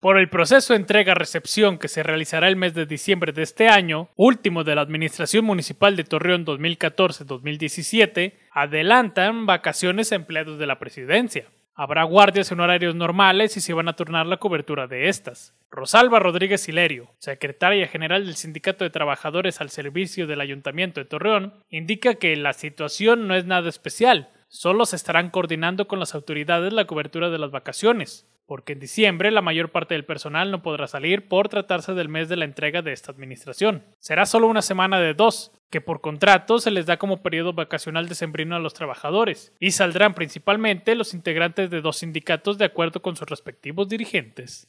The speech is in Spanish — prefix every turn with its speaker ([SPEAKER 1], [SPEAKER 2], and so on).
[SPEAKER 1] Por el proceso de entrega-recepción que se realizará el mes de diciembre de este año, último de la Administración Municipal de Torreón 2014-2017, adelantan vacaciones a empleados de la presidencia. Habrá guardias en horarios normales y se van a turnar la cobertura de estas. Rosalba Rodríguez Hilerio, secretaria general del Sindicato de Trabajadores al Servicio del Ayuntamiento de Torreón, indica que la situación no es nada especial, solo se estarán coordinando con las autoridades la cobertura de las vacaciones porque en diciembre la mayor parte del personal no podrá salir por tratarse del mes de la entrega de esta administración. Será solo una semana de dos, que por contrato se les da como periodo vacacional decembrino a los trabajadores, y saldrán principalmente los integrantes de dos sindicatos de acuerdo con sus respectivos dirigentes.